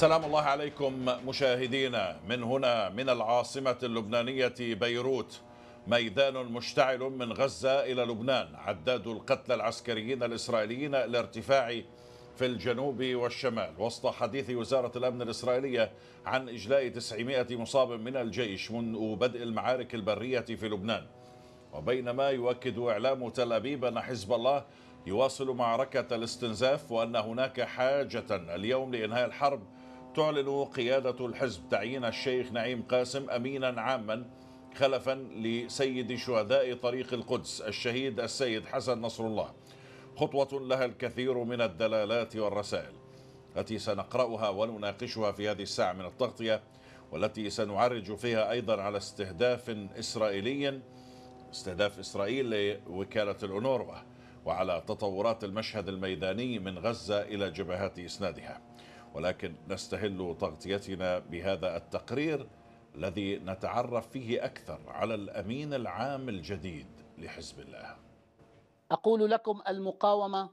سلام الله عليكم مشاهدينا من هنا من العاصمة اللبنانية بيروت ميدان مشتعل من غزة إلى لبنان عداد القتلى العسكريين الإسرائيليين الارتفاع في الجنوب والشمال وسط حديث وزارة الأمن الإسرائيلية عن إجلاء 900 مصاب من الجيش منذ بدء المعارك البرية في لبنان وبينما يؤكد إعلام تل أبيب أن حزب الله يواصل معركة الاستنزاف وأن هناك حاجة اليوم لإنهاء الحرب تعلن قيادة الحزب تعيين الشيخ نعيم قاسم أمينا عاما خلفا لسيد شهداء طريق القدس الشهيد السيد حسن نصر الله خطوة لها الكثير من الدلالات والرسائل التي سنقرأها ونناقشها في هذه الساعة من التغطية والتي سنعرج فيها أيضا على استهداف إسرائيلي استهداف إسرائيل لوكالة الأونروا وعلى تطورات المشهد الميداني من غزة إلى جبهات إسنادها ولكن نستهل تغطيتنا بهذا التقرير الذي نتعرف فيه اكثر على الامين العام الجديد لحزب الله. اقول لكم المقاومه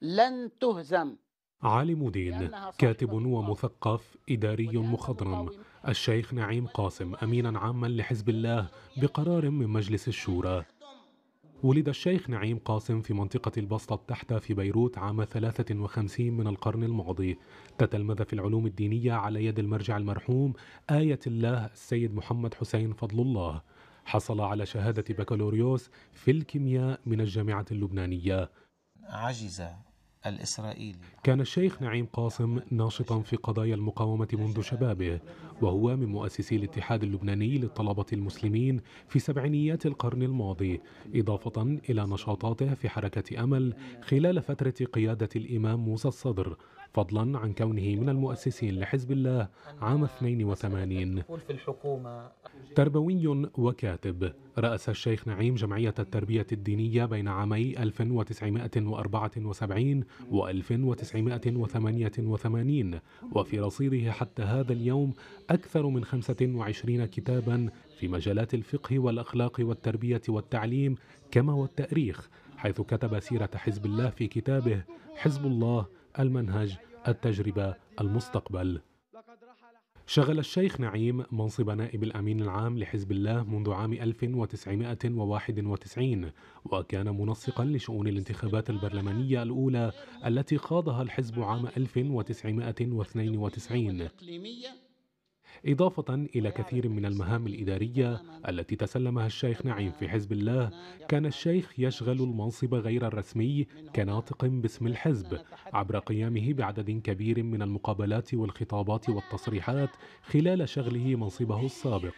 لن تهزم. عالم دين، كاتب ومثقف اداري مخضرم الشيخ نعيم قاسم امينا عاما لحزب الله بقرار من مجلس الشورى ولد الشيخ نعيم قاسم في منطقة البسطة التحتى في بيروت عام 53 من القرن الماضي تتلمذ في العلوم الدينية على يد المرجع المرحوم آية الله السيد محمد حسين فضل الله حصل على شهادة بكالوريوس في الكيمياء من الجامعة اللبنانية عجز الإسرائيلي كان الشيخ نعيم قاسم ناشطا في قضايا المقاومة منذ شبابه وهو من مؤسسي الاتحاد اللبناني للطلبة المسلمين في سبعينيات القرن الماضي إضافة إلى نشاطاته في حركة أمل خلال فترة قيادة الإمام موسى الصدر فضلا عن كونه من المؤسسين لحزب الله عام 82 في الحكومة تربوي وكاتب رأس الشيخ نعيم جمعية التربية الدينية بين عامي 1974 و 1988 وفي رصيده حتى هذا اليوم أكثر من 25 كتابا في مجالات الفقه والأخلاق والتربية والتعليم كما والتأريخ حيث كتب سيرة حزب الله في كتابه حزب الله المنهج التجربة المستقبل شغل الشيخ نعيم منصب نائب الأمين العام لحزب الله منذ عام 1991 وكان منسقا لشؤون الانتخابات البرلمانية الأولى التي خاضها الحزب عام 1992 إضافة إلى كثير من المهام الإدارية التي تسلمها الشيخ نعيم في حزب الله كان الشيخ يشغل المنصب غير الرسمي كناطق باسم الحزب عبر قيامه بعدد كبير من المقابلات والخطابات والتصريحات خلال شغله منصبه السابق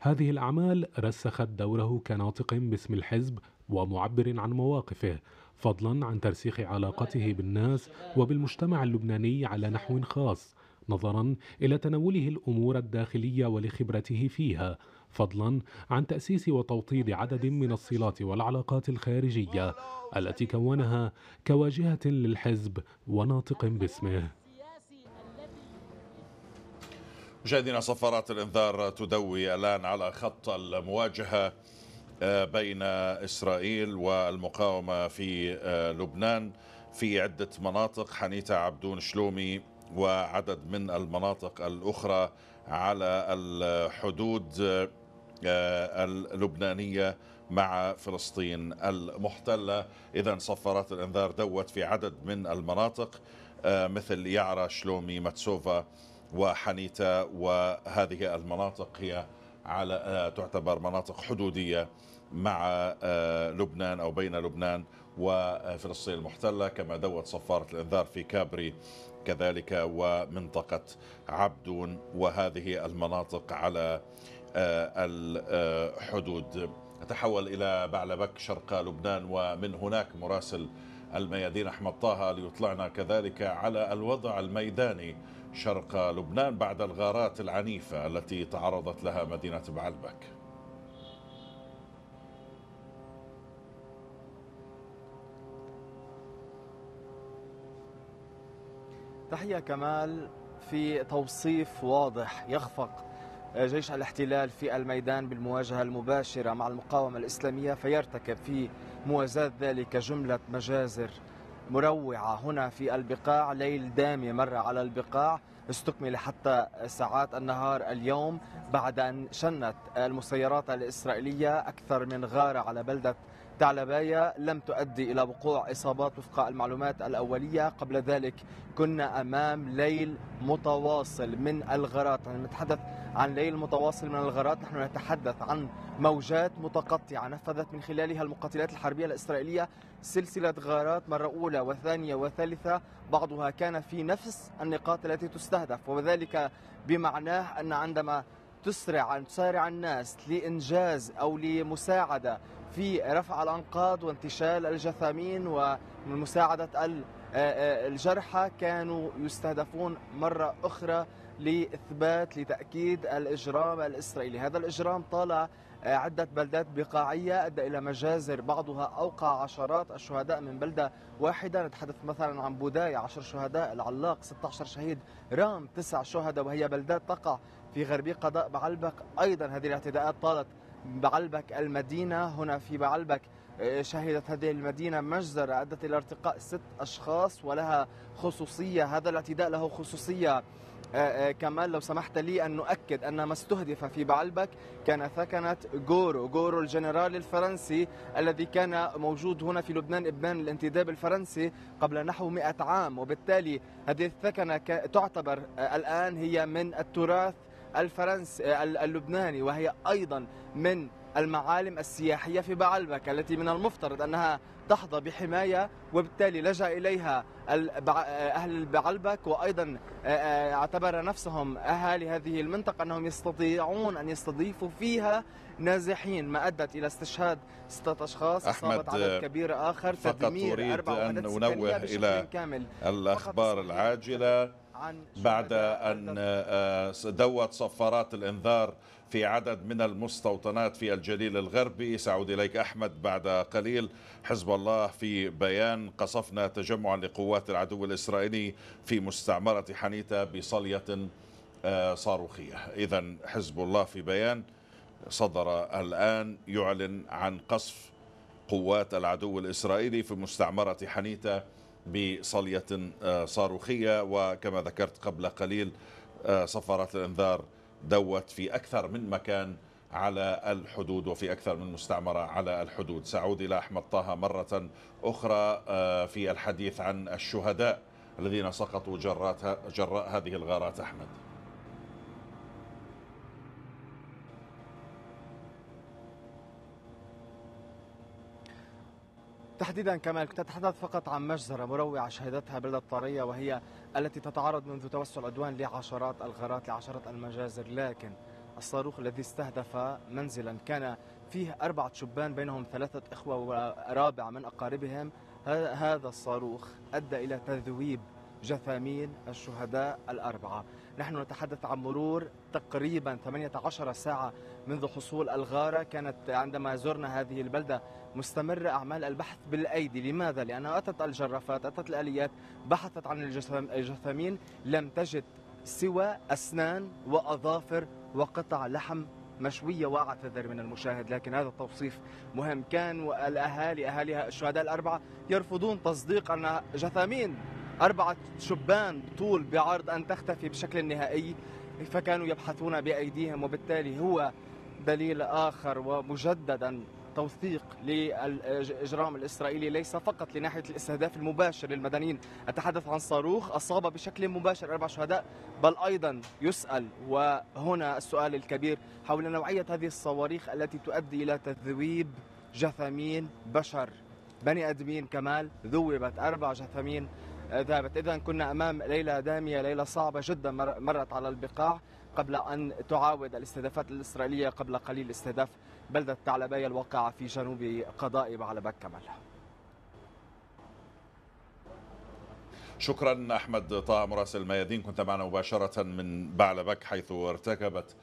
هذه الأعمال رسخت دوره كناطق باسم الحزب ومعبر عن مواقفه فضلا عن ترسيخ علاقته بالناس وبالمجتمع اللبناني على نحو خاص نظرا إلى تناوله الأمور الداخلية ولخبرته فيها فضلا عن تأسيس وتوطيد عدد من الصلات والعلاقات الخارجية التي كونها كواجهة للحزب وناطق باسمه مشاهدينا صفارات الانذار تدوي الان على خط المواجهه آه، بين اسرائيل والمقاومه في آه، لبنان في عده مناطق حنيته عبدون شلومي وعدد من المناطق الأخرى على الحدود آه، اللبنانية مع فلسطين المحتلة إذا صفارات الإنذار دوت في عدد من المناطق آه، مثل يعرى شلومي ماتسوفا وحنيتا وهذه المناطق هي على آه، تعتبر مناطق حدودية مع لبنان أو بين لبنان وفلسطين المحتلة كما دوت صفارة الإنذار في كابري كذلك ومنطقة عبدون وهذه المناطق على آه، الحدود أتحول إلى بعلبك شرق لبنان ومن هناك مراسل الميادين أحمد طه ليطلعنا كذلك على الوضع الميداني شرق لبنان بعد الغارات العنيفة التي تعرضت لها مدينة بعلبك تحية كمال في توصيف واضح يخفق جيش الاحتلال في الميدان بالمواجهة المباشرة مع المقاومة الإسلامية فيرتكب في موازاة ذلك جملة مجازر مروعة هنا في البقاع ليل دامي مر على البقاع استكمل حتى ساعات النهار اليوم بعد أن شنت المسيرات الإسرائيلية أكثر من غارة على بلدة ثعلباية لم تؤدي إلى وقوع إصابات وفق المعلومات الأولية قبل ذلك كنا أمام ليل متواصل من الغارات نتحدث عن ليل متواصل من الغارات نحن نتحدث عن موجات متقطعة نفذت من خلالها المقاتلات الحربية الإسرائيلية سلسلة غارات مرة أولى وثانية وثالثة بعضها كان في نفس النقاط التي تستهدف وذلك بمعناه أن عندما تسرع أن تسارع الناس لإنجاز أو لمساعدة في رفع الأنقاض وانتشال الجثامين ومساعدة آه، آه، الجرحى كانوا يستهدفون مرة أخرى لإثبات لتأكيد الإجرام الإسرائيلي هذا الإجرام طال آه، عدة بلدات بقاعية أدى إلى مجازر بعضها أوقع عشرات الشهداء من بلدة واحدة نتحدث مثلا عن بوداي 10 شهداء العلاق 16 شهيد رام 9 شهداء وهي بلدات تقع في غربي قضاء بعلبك أيضا هذه الاعتداءات طالت بعلبك المدينة هنا في بعلبك آه، شهدت هذه المدينة مجزرة أدت إلى ارتقاء ست أشخاص ولها خصوصية هذا الاعتداء له خصوصية آه، آه، كمال لو سمحت لي أن نؤكد أن ما استهدف في بعلبك كان ثكنة جورو جورو الجنرال الفرنسي الذي كان موجود هنا في لبنان إبان الانتداب الفرنسي قبل نحو 100 عام وبالتالي هذه الثكنة تعتبر الآن هي من التراث الفرنس آه، اللبناني وهي أيضا من المعالم السياحية في بعلبك التي من المفترض أنها تحظى بحماية وبالتالي لجأ إليها آه، أهل بعلبك وأيضا آه، اعتبر نفسهم أهالي هذه المنطقة أنهم يستطيعون أن يستضيفوا فيها نازحين ما أدت إلى استشهاد ستة أشخاص أصابت عدد كبير آخر فقط أريد أن ننوه إلى كامل. الأخبار العاجلة بعد أن آه، دوت صفارات الإنذار في عدد من المستوطنات في الجليل الغربي سأعود إليك أحمد بعد قليل حزب الله في بيان قصفنا تجمعا لقوات العدو الإسرائيلي في مستعمرة حنيتة بصلية آه، صاروخية إذا حزب الله في بيان صدر الآن يعلن عن قصف قوات العدو الإسرائيلي في مستعمرة حنيتة بصلية آه، صاروخية وكما ذكرت قبل قليل آه، صفارات الإنذار دوت في أكثر من مكان على الحدود وفي أكثر من مستعمرة على الحدود سأعود إلى أحمد طه مرة أخرى آه، في الحديث عن الشهداء الذين سقطوا جراء هذه الغارات أحمد تحديدا كمال تتحدث فقط عن مجزرة مروعة شهدتها بلدة طرية وهي التي تتعرض منذ توسع العدوان لعشرات الغارات لعشرات المجازر لكن الصاروخ الذي استهدف منزلا كان فيه أربعة شبان بينهم ثلاثة إخوة ورابع من أقاربهم هذا الصاروخ أدى إلى تذويب جثامين الشهداء الأربعة نحن نتحدث عن مرور تقريبا 18 ساعة منذ حصول الغارة كانت عندما زرنا هذه البلدة مستمرة أعمال البحث بالأيدي لماذا؟ لأنها أتت الجرافات أتت الآليات بحثت عن الجثامين لم تجد سوى أسنان وأظافر وقطع لحم مشوية وأعتذر من المشاهد لكن هذا التوصيف مهم كان والأهالي أهالي الشهداء الأربعة يرفضون تصديق أن جثامين أربعة شبان طول بعرض أن تختفي بشكل نهائي فكانوا يبحثون بأيديهم وبالتالي هو دليل آخر ومجددا توثيق للإجرام الإسرائيلي ليس فقط لناحية الاستهداف المباشر للمدنيين أتحدث عن صاروخ أصاب بشكل مباشر أربع شهداء بل أيضا يسأل وهنا السؤال الكبير حول نوعية هذه الصواريخ التي تؤدي إلى تذويب جثامين بشر بني أدمين كمال ذوبت أربع جثامين ذهبت إذا كنا أمام ليلة دامية ليلة صعبة جدا مرت على البقاع قبل أن تعاود الاستهدافات الإسرائيلية قبل قليل استهداف بلدة تعلبية الواقعة في جنوب قضاء بعلبك كمال شكرا أحمد طه مراسل الميادين كنت معنا مباشرة من بعلبك حيث ارتكبت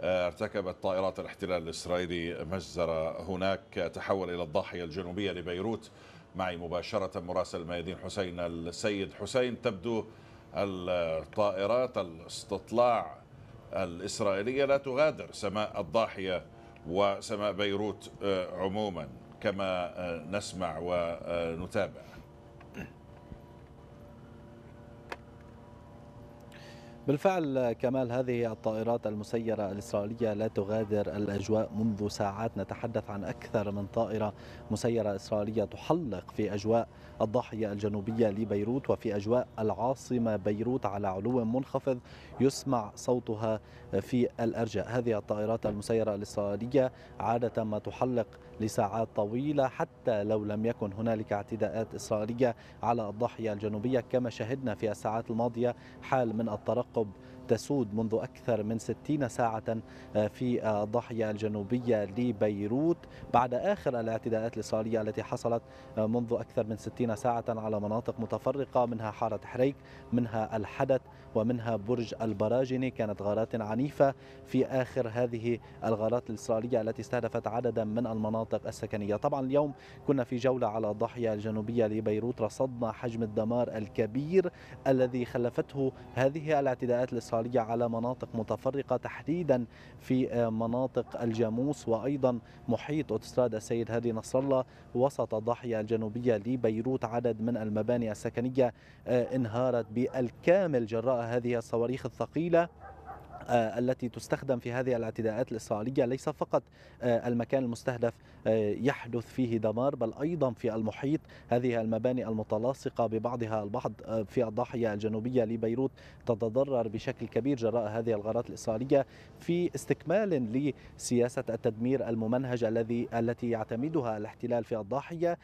آه، ارتكبت طائرات الاحتلال الإسرائيلي مجزرة هناك تحول إلى الضاحية الجنوبية لبيروت معي مباشرة مراسل الميادين حسين السيد حسين تبدو الطائرات الاستطلاع الإسرائيلية لا تغادر سماء الضاحية وسماء بيروت آه، عموما كما آه، نسمع ونتابع بالفعل كمال هذه الطائرات المسيرة الإسرائيلية لا تغادر الأجواء منذ ساعات نتحدث عن أكثر من طائرة مسيرة إسرائيلية تحلق في أجواء الضاحية الجنوبية لبيروت وفي أجواء العاصمة بيروت على علو منخفض يسمع صوتها في الأرجاء هذه الطائرات المسيرة الإسرائيلية عادة ما تحلق لساعات طويلة حتى لو لم يكن هنالك اعتداءات إسرائيلية على الضاحية الجنوبية كما شهدنا في الساعات الماضية حال من الترقب تسود منذ أكثر من 60 ساعة آه، في الضاحية آه، الجنوبية لبيروت بعد آخر الاعتداءات الإسرائيلية التي حصلت آه، منذ أكثر من 60 ساعة على مناطق متفرقة منها حارة حريك منها الحدث ومنها برج البراجني كانت غارات عنيفة في آخر هذه الغارات الإسرائيلية التي استهدفت عددا من المناطق السكنية طبعا اليوم كنا في جولة على الضاحية الجنوبية لبيروت رصدنا حجم الدمار الكبير الذي خلفته هذه الاعتداءات الإسرائيلية انتصارية على مناطق متفرقة تحديدا في آه، مناطق الجاموس وأيضا محيط أوتستراد السيد هادي نصر الله وسط الضاحية الجنوبية لبيروت عدد من المباني السكنية آه، انهارت بالكامل جراء هذه الصواريخ الثقيلة آه، التي تستخدم في هذه الاعتداءات الإسرائيلية ليس فقط آه، المكان المستهدف آه، يحدث فيه دمار بل أيضا في المحيط هذه المباني المتلاصقة ببعضها البعض في الضاحية الجنوبية لبيروت تتضرر بشكل كبير جراء هذه الغارات الإسرائيلية في استكمال لسياسة التدمير الممنهج الذي التي يعتمدها الاحتلال في الضاحية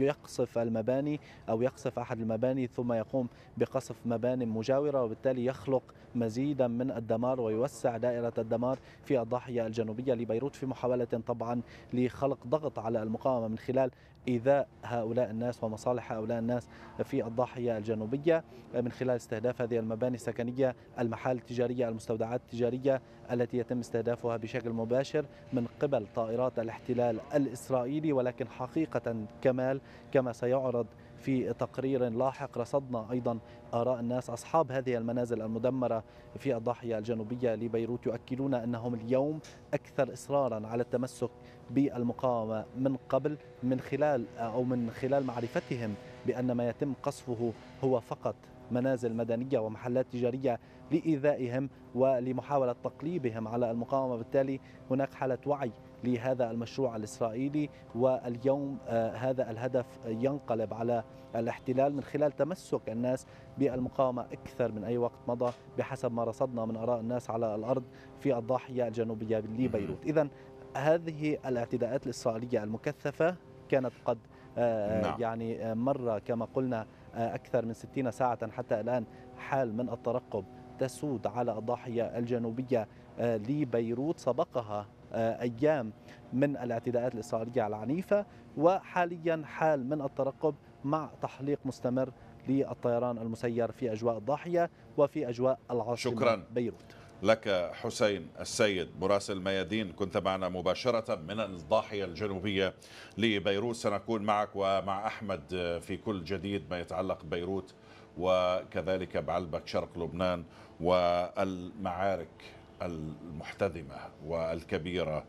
يقصف المباني أو يقصف أحد المباني ثم يقوم بقصف مباني مجاورة وبالتالي يخلق مزيدا من الدمار الدمار ويوسع دائرة الدمار في الضاحية الجنوبية لبيروت في محاولة طبعا لخلق ضغط على المقاومة من خلال إيذاء هؤلاء الناس ومصالح هؤلاء الناس في الضاحية الجنوبية من خلال استهداف هذه المباني السكنية المحال التجارية المستودعات التجارية التي يتم استهدافها بشكل مباشر من قبل طائرات الاحتلال الإسرائيلي ولكن حقيقة كمال كما سيعرض في تقرير لاحق رصدنا أيضا آراء الناس أصحاب هذه المنازل المدمرة في الضاحية الجنوبية لبيروت يؤكدون أنهم اليوم أكثر إصرارا على التمسك بالمقاومة من قبل من خلال أو من خلال معرفتهم بأن ما يتم قصفه هو فقط منازل مدنية ومحلات تجارية لإيذائهم ولمحاولة تقليبهم على المقاومة بالتالي هناك حالة وعي لهذا المشروع الإسرائيلي واليوم آه، هذا الهدف ينقلب على الاحتلال من خلال تمسك الناس بالمقاومة أكثر من أي وقت مضى بحسب ما رصدنا من آراء الناس على الأرض في الضاحية الجنوبية لبيروت إذا هذه الاعتداءات الإسرائيلية المكثفة كانت قد آه، نعم. يعني آه، مرة كما قلنا أكثر من 60 ساعة حتى الآن حال من الترقب تسود على الضاحية الجنوبية لبيروت سبقها آه، أيام من الاعتداءات الإسرائيلية العنيفة وحاليا حال من الترقب مع تحليق مستمر للطيران المسير في أجواء الضاحية وفي أجواء العاصمة شكرا بيروت لك حسين السيد مراسل ميادين كنت معنا مباشرة من الضاحية الجنوبية لبيروت سنكون معك ومع أحمد في كل جديد ما يتعلق بيروت وكذلك بعلبك شرق لبنان والمعارك المحتدمة والكبيرة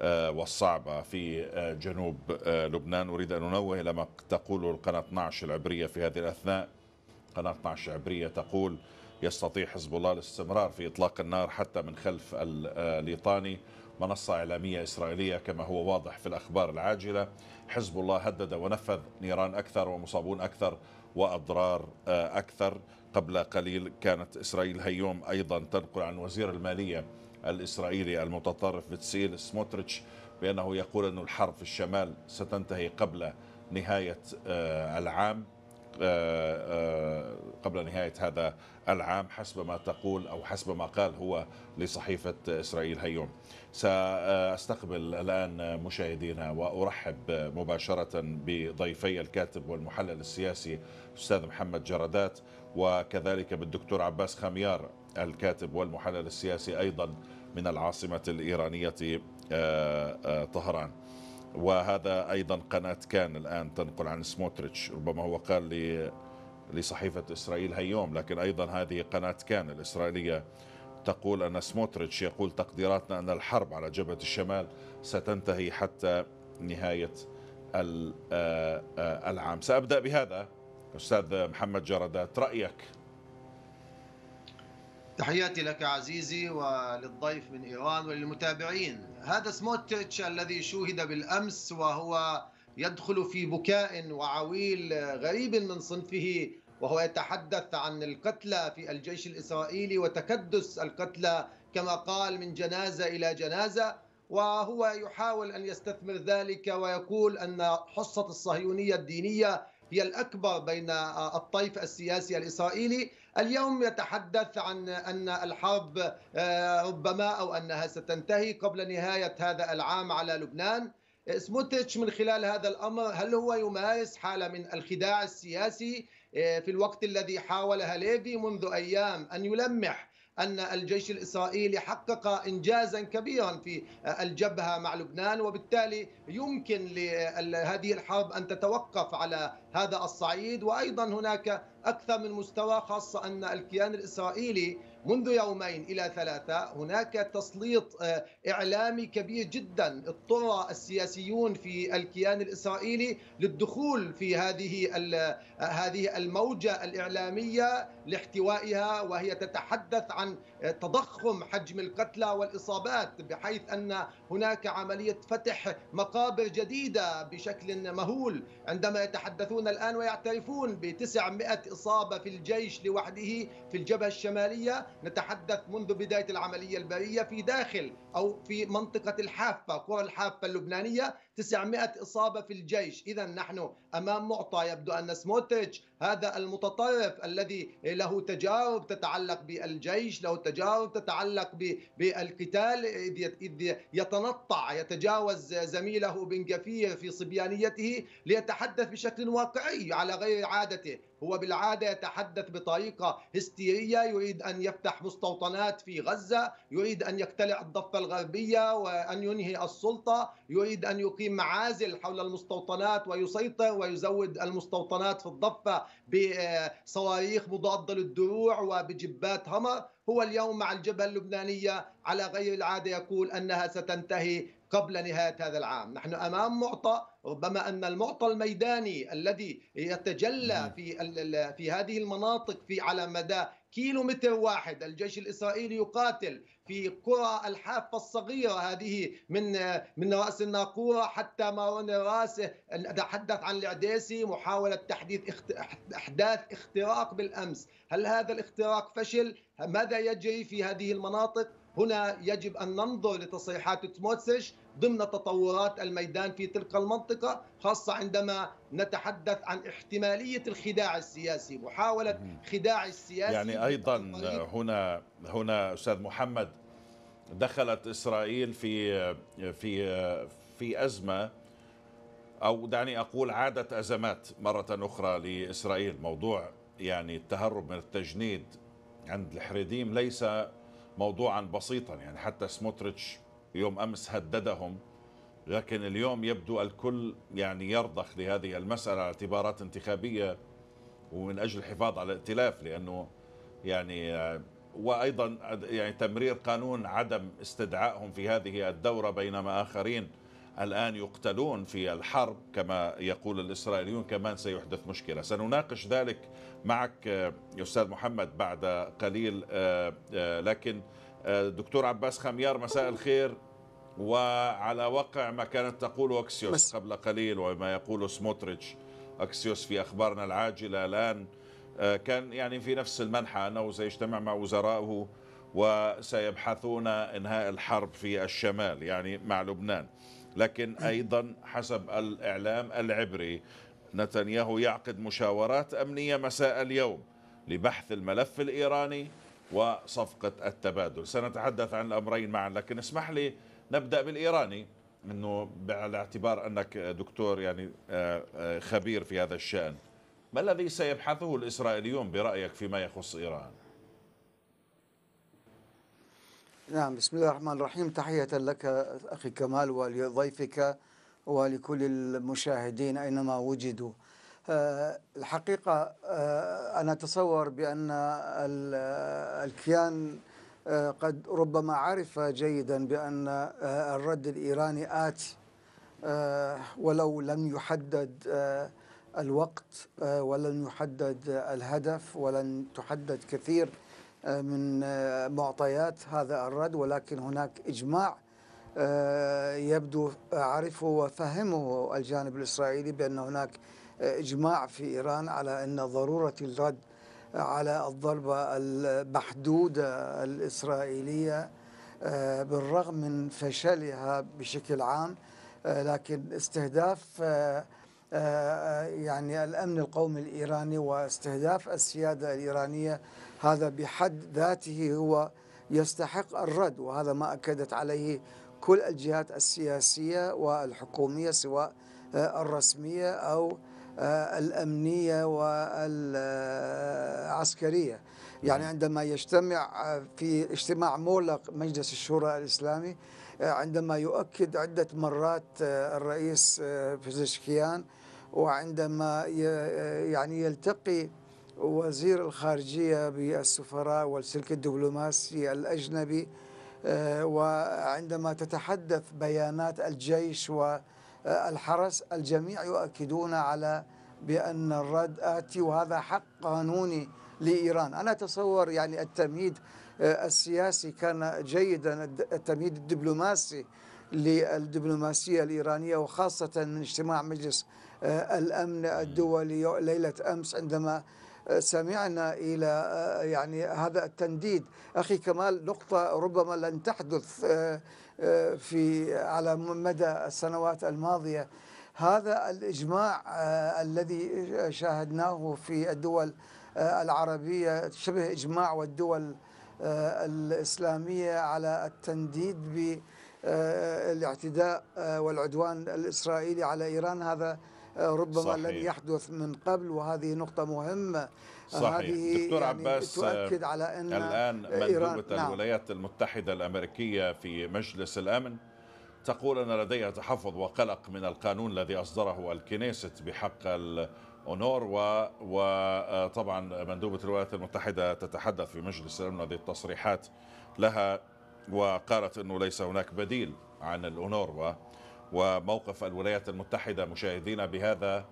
آه، والصعبة في آه، جنوب آه، لبنان أريد أن أنوه إلى ما تقوله القناة 12 العبرية في هذه الأثناء قناة 12 العبرية تقول يستطيع حزب الله الاستمرار في إطلاق النار حتى من خلف الليطاني منصة إعلامية إسرائيلية كما هو واضح في الأخبار العاجلة حزب الله هدد ونفذ نيران أكثر ومصابون أكثر وأضرار آه، أكثر قبل قليل كانت إسرائيل هيوم أيضا تنقل عن وزير المالية الإسرائيلي المتطرف بتسيل سموتريتش بأنه يقول أن الحرب في الشمال ستنتهي قبل نهاية آه، العام آه، آه، قبل نهاية هذا العام حسب ما تقول أو حسب ما قال هو لصحيفة إسرائيل هيوم سأستقبل الآن مشاهدينا وأرحب مباشرة بضيفي الكاتب والمحلل السياسي أستاذ محمد جردات وكذلك بالدكتور عباس خميار الكاتب والمحلل السياسي أيضا من العاصمة الإيرانية آه، طهران وهذا أيضا قناة كان الآن تنقل عن سموتريتش ربما هو قال لي لصحيفة إسرائيل هيوم لكن أيضا هذه قناة كان الإسرائيلية تقول أن سموتريتش يقول تقديراتنا أن الحرب على جبهة الشمال ستنتهي حتى نهاية آه، آه، العام سأبدأ بهذا أستاذ محمد جردات رأيك تحياتي لك عزيزي وللضيف من إيران وللمتابعين هذا سموتريتش الذي شوهد بالأمس وهو يدخل في بكاء وعويل غريب من صنفه وهو يتحدث عن القتلى في الجيش الإسرائيلي وتكدس القتلى كما قال من جنازة إلى جنازة وهو يحاول أن يستثمر ذلك ويقول أن حصة الصهيونية الدينية هي الأكبر بين الطيف السياسي الإسرائيلي اليوم يتحدث عن أن الحرب آه، ربما أو أنها ستنتهي قبل نهاية هذا العام على لبنان سموتيتش من خلال هذا الأمر هل هو يمارس حالة من الخداع السياسي آه، في الوقت الذي حاول هاليفي منذ أيام أن يلمح أن الجيش الإسرائيلي حقق إنجازا كبيرا في الجبهة مع لبنان وبالتالي يمكن لهذه الحرب أن تتوقف على هذا الصعيد وأيضا هناك أكثر من مستوى خاصة أن الكيان الإسرائيلي منذ يومين إلى ثلاثة هناك تسليط آه، إعلامي كبير جدا اضطر السياسيون في الكيان الإسرائيلي للدخول في هذه آه، هذه الموجة الإعلامية لاحتوائها وهي تتحدث عن تضخم حجم القتلى والاصابات بحيث ان هناك عمليه فتح مقابر جديده بشكل مهول عندما يتحدثون الان ويعترفون ب 900 اصابه في الجيش لوحده في الجبهه الشماليه نتحدث منذ بدايه العمليه البريه في داخل او في منطقه الحافه قرى الحافه اللبنانيه 900 إصابة في الجيش إذا نحن أمام معطى يبدو أن سموتريتش هذا المتطرف الذي له تجارب تتعلق بالجيش له تجارب تتعلق بالقتال إذ يتنطع يتجاوز زميله بن جفير في صبيانيته ليتحدث بشكل واقعي على غير عادته هو بالعادة يتحدث بطريقة هستيرية يريد أن يفتح مستوطنات في غزة يريد أن يقتلع الضفة الغربية وأن ينهي السلطة يريد أن يقيم معازل حول المستوطنات ويسيطر ويزود المستوطنات في الضفة بصواريخ مضادة للدروع وبجبات همر هو اليوم مع الجبهة اللبنانية على غير العادة يقول أنها ستنتهي قبل نهاية هذا العام نحن أمام معطى ربما أن المعطى الميداني الذي يتجلى في, في هذه المناطق في على مدى كيلو متر واحد الجيش الإسرائيلي يقاتل في قرى الحافة الصغيرة هذه من من رأس الناقورة حتى مارون راسه اتحدث عن العديسي محاولة تحديث اخت... أحداث اختراق بالأمس هل هذا الاختراق فشل ماذا يجري في هذه المناطق هنا يجب أن ننظر لتصريحات تموتسيش ضمن تطورات الميدان في تلك المنطقة خاصة عندما نتحدث عن احتمالية الخداع السياسي محاولة خداع السياسي يعني أيضا هنا هنا أستاذ محمد دخلت إسرائيل في في في أزمة أو دعني أقول عادت أزمات مرة أخرى لإسرائيل موضوع يعني التهرب من التجنيد عند الحريديم ليس موضوعا بسيطا يعني حتى سموتريتش يوم امس هددهم لكن اليوم يبدو الكل يعني يرضخ لهذه المساله اعتبارات انتخابيه ومن اجل الحفاظ على الائتلاف لانه يعني آه، وايضا يعني تمرير قانون عدم استدعائهم في هذه الدوره بينما اخرين الآن يقتلون في الحرب كما يقول الإسرائيليون كمان سيحدث مشكلة سنناقش ذلك معك يا آه، أستاذ محمد بعد قليل آه، آه، لكن دكتور عباس خميار مساء الخير وعلى وقع ما كانت تقوله أكسيوس قبل قليل وما يقوله سموتريتش أكسيوس في أخبارنا العاجلة الآن كان يعني في نفس المنحى أنه سيجتمع مع وزرائه وسيبحثون إنهاء الحرب في الشمال يعني مع لبنان لكن أيضا حسب الإعلام العبري نتنياهو يعقد مشاورات أمنية مساء اليوم لبحث الملف الإيراني وصفقة التبادل سنتحدث عن الأمرين معا لكن اسمح لي نبدأ بالإيراني أنه على اعتبار أنك دكتور يعني آه، آه، خبير في هذا الشأن ما الذي سيبحثه الإسرائيليون برأيك فيما يخص إيران؟ نعم بسم الله الرحمن الرحيم تحية لك أخي كمال ولضيفك ولكل المشاهدين أينما وجدوا آه، الحقيقة آه، أنا أتصور بأن الكيان آه، قد ربما عرف جيدا بأن الرد الإيراني آت ولو لم يحدد الوقت ولن يحدد الهدف ولن تحدد كثير آه، من آه، معطيات هذا الرد ولكن هناك إجماع آه، يبدو عرفه وفهمه الجانب الإسرائيلي بأن هناك إجماع في إيران على أن ضرورة الرد على الضربة المحدودة الإسرائيلية بالرغم من فشلها بشكل عام لكن استهداف يعني الأمن القومي الإيراني واستهداف السيادة الإيرانية هذا بحد ذاته هو يستحق الرد وهذا ما أكدت عليه كل الجهات السياسية والحكومية سواء آه، الرسمية أو آه، الأمنية والعسكرية يعني نعم. عندما يجتمع آه، في اجتماع مغلق مجلس الشورى الإسلامي عندما يؤكد عدة مرات الرئيس فيزيشكيان وعندما يعني يلتقي وزير الخارجية بالسفراء والسلك الدبلوماسي الأجنبي آه، وعندما تتحدث بيانات الجيش والحرس الجميع يؤكدون على بأن الرد آتي وهذا حق قانوني لإيران أنا أتصور يعني التمهيد آه، السياسي كان جيدا التمهيد الدبلوماسي للدبلوماسية الإيرانية وخاصة من اجتماع مجلس آه، الأمن الدولي ليلة أمس عندما سمعنا إلى آه، يعني هذا التنديد أخي كمال نقطة ربما لن تحدث آه، آه، في على مدى السنوات الماضية هذا الإجماع الذي شاهدناه في الدول العربية شبه إجماع والدول الإسلامية على التنديد بالاعتداء والعدوان الإسرائيلي على إيران هذا ربما صحيح. لم يحدث من قبل وهذه نقطة مهمة صحيح هذه دكتور يعني عباس تؤكد على أن الآن مندوبة نعم. الولايات المتحدة الأمريكية في مجلس الأمن تقول أن لديها تحفظ وقلق من القانون الذي أصدره الكنيست بحق الأونور وطبعا مندوبه الولايات المتحده تتحدث في مجلس الامن هذه التصريحات لها وقالت انه ليس هناك بديل عن الاونور وموقف الولايات المتحدة مشاهدينا بهذا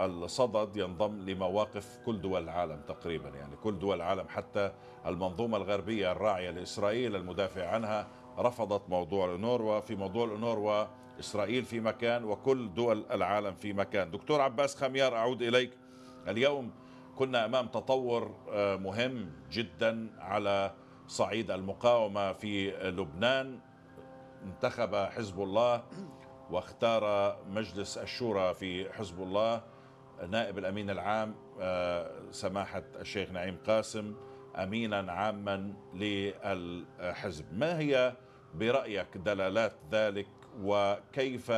الصدد ينضم لمواقف كل دول العالم تقريبا يعني كل دول العالم حتى المنظومة الغربية الراعية لإسرائيل المدافع عنها رفضت موضوع الأنوروا في موضوع الأنوروا إسرائيل في مكان وكل دول العالم في مكان دكتور عباس خميار أعود إليك اليوم كنا أمام تطور آه، مهم جدا على صعيد المقاومة في لبنان انتخب حزب الله واختار مجلس الشورى في حزب الله نائب الامين العام آه، سماحه الشيخ نعيم قاسم امينا عاما للحزب ما هي برايك دلالات ذلك وكيف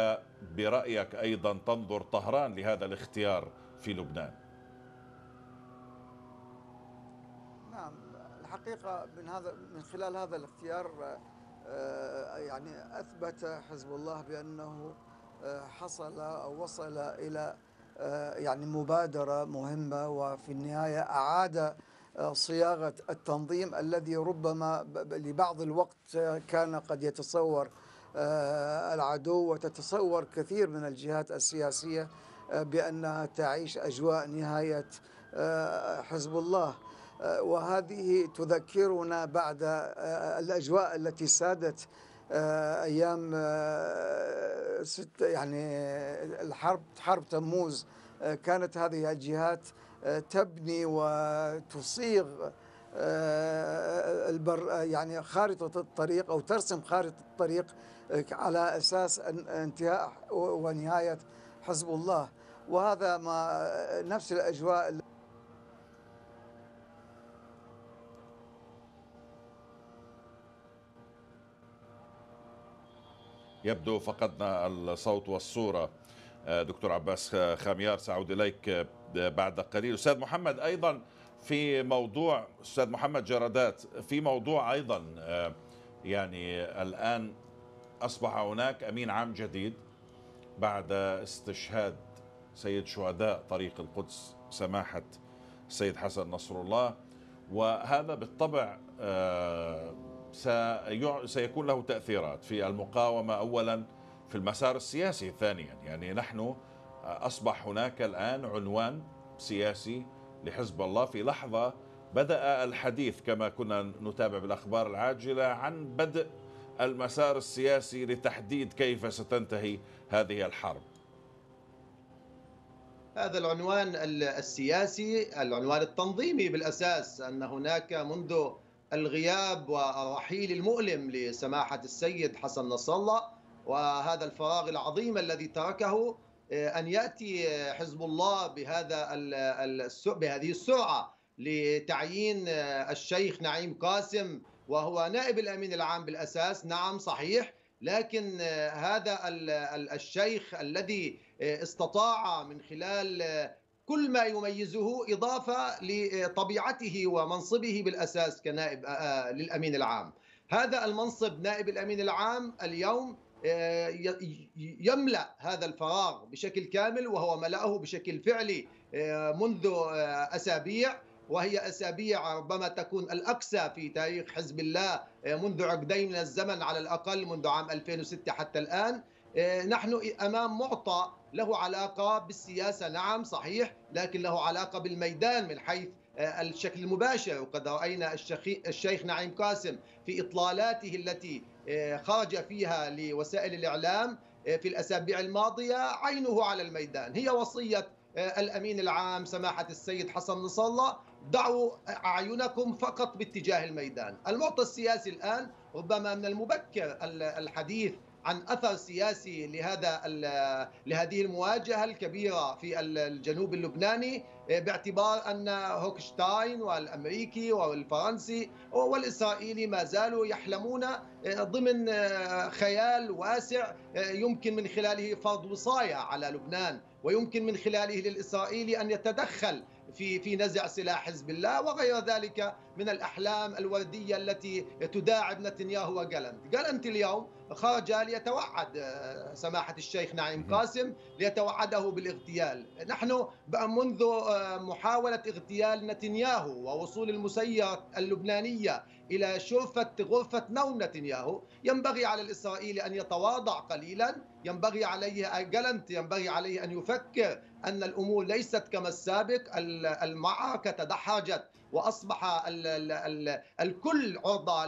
برايك ايضا تنظر طهران لهذا الاختيار في لبنان نعم الحقيقه من هذا من خلال هذا الاختيار آه، يعني أثبت حزب الله بأنه آه، حصل أو وصل إلى آه، يعني مبادرة مهمة وفي النهاية أعاد صياغة التنظيم الذي ربما لبعض الوقت كان قد يتصور العدو وتتصور كثير من الجهات السياسية بأنها تعيش أجواء نهاية حزب الله آه، وهذه تذكرنا بعد آه، آه، الأجواء التي سادت أيام ست يعني الحرب حرب تموز كانت هذه الجهات تبني وتصيغ البر يعني خارطة الطريق أو ترسم خارطة الطريق على أساس انتهاء ونهاية حزب الله وهذا ما نفس الأجواء يبدو فقدنا الصوت والصورة آه، دكتور عباس خاميار سأعود إليك آه، بعد قليل أستاذ محمد أيضا في موضوع أستاذ محمد جرادات في موضوع أيضا آه، يعني الآن أصبح هناك أمين عام جديد بعد استشهاد سيد شهداء طريق القدس سماحة السيد حسن نصر الله وهذا بالطبع سيكون له تأثيرات في المقاومة أولا في المسار السياسي ثانيا يعني نحن أصبح هناك الآن عنوان سياسي لحزب الله في لحظة بدأ الحديث كما كنا نتابع بالأخبار العاجلة عن بدء المسار السياسي لتحديد كيف ستنتهي هذه الحرب هذا العنوان السياسي العنوان التنظيمي بالأساس أن هناك منذ الغياب والرحيل المؤلم لسماحة السيد حسن نصر الله وهذا الفراغ العظيم الذي تركه آه، أن يأتي آه، حزب الله بهذا بهذه السرعة لتعيين آه، الشيخ نعيم قاسم وهو نائب الأمين العام بالأساس نعم صحيح لكن هذا الشيخ الذي استطاع من خلال كل ما يميزه إضافة لطبيعته ومنصبه بالأساس كنائب آه، آه، للأمين العام هذا المنصب نائب الأمين العام اليوم آه، يملا هذا الفراغ بشكل كامل وهو ملاه بشكل فعلي منذ اسابيع وهي اسابيع ربما تكون الاقسى في تاريخ حزب الله منذ عقدين من الزمن على الاقل منذ عام 2006 حتى الان نحن امام معطى له علاقة بالسياسة نعم صحيح لكن له علاقة بالميدان من حيث آه، الشكل المباشر وقد رأينا الشيخ نعيم قاسم في إطلالاته التي آه، خرج فيها لوسائل الإعلام آه، في الأسابيع الماضية عينه على الميدان هي وصية الأمين العام سماحة السيد حسن نصر الله دعوا أعينكم فقط باتجاه الميدان المعطى السياسي الآن ربما من المبكر الحديث عن اثر سياسي لهذا لهذه المواجهه الكبيره في الجنوب اللبناني آه، باعتبار ان هوكشتاين والامريكي والفرنسي والاسرائيلي ما زالوا يحلمون آه، ضمن آه، خيال واسع يمكن من خلاله فرض وصايه على لبنان ويمكن من خلاله للاسرائيلي ان يتدخل في في نزع سلاح حزب الله وغير ذلك من الاحلام الورديه التي تداعب نتنياهو وجالنت، جالنت اليوم خرج ليتوعد آه، سماحه الشيخ نعيم قاسم ليتوعده بالاغتيال، نحن منذ آه، محاوله اغتيال نتنياهو ووصول المسيره اللبنانيه إلى شرفة غرفة نوم نتنياهو ينبغي على الإسرائيلي أن يتواضع قليلا ينبغي عليه جلنت ينبغي عليه أن يفكر أن الأمور ليست كما السابق المعركة تدحرجت وأصبح الكل عرضة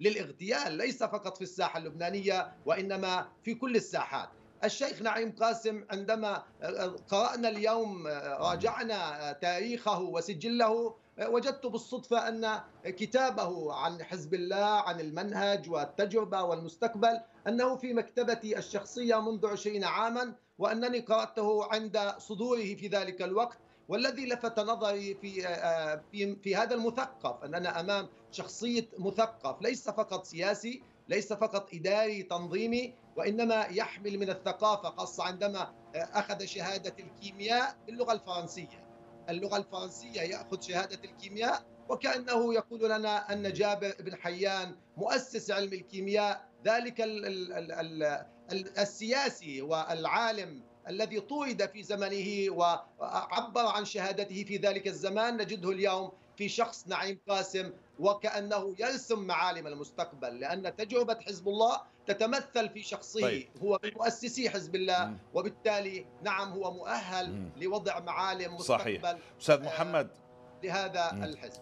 للاغتيال ليس فقط في الساحة اللبنانية وإنما في كل الساحات الشيخ نعيم قاسم عندما آه، آه، قرأنا اليوم آه، راجعنا تاريخه وسجله وجدت بالصدفة أن كتابه عن حزب الله عن المنهج والتجربة والمستقبل أنه في مكتبتي الشخصية منذ عشرين عاما وأنني قرأته عند صدوره في ذلك الوقت والذي لفت نظري في آه، في في هذا المثقف اننا امام شخصيه مثقف ليس فقط سياسي ليس فقط اداري تنظيمي وانما يحمل من الثقافه خاصه عندما آه، اخذ شهاده الكيمياء باللغه الفرنسيه اللغة الفرنسية يأخذ شهادة الكيمياء وكأنه يقول لنا أن جابر بن حيان مؤسس علم الكيمياء ذلك الـ الـ الـ السياسي والعالم الذي طويد في زمنه وعبر عن شهادته في ذلك الزمان نجده اليوم في شخص نعيم قاسم وكأنه يلسم معالم المستقبل لأن تجربة حزب الله تتمثل في شخصه طيب. هو من مؤسسي حزب الله مم. وبالتالي نعم هو مؤهل مم. لوضع معالم مستقبل صحيح أستاذ آه، محمد لهذا مم. الحزب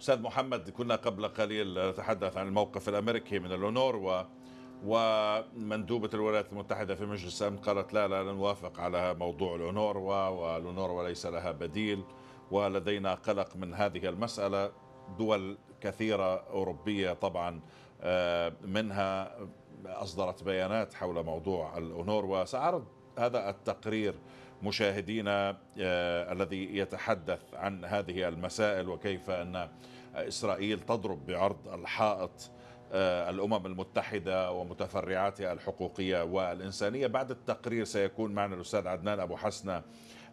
استاذ محمد كنا قبل قليل نتحدث عن الموقف الامريكي من الاونور و ومندوبة الولايات المتحدة في مجلس الأمن قالت لا لا نوافق على موضوع الأونوروا والأونوروا ليس لها بديل ولدينا قلق من هذه المسألة دول كثيرة أوروبية طبعا آه، منها أصدرت بيانات حول موضوع الأونور وسأعرض هذا التقرير مشاهدينا آه، الذي يتحدث عن هذه المسائل وكيف أن إسرائيل تضرب بعرض الحائط آه، الأمم المتحدة ومتفرعاتها الحقوقية والإنسانية بعد التقرير سيكون معنا الأستاذ عدنان أبو حسنة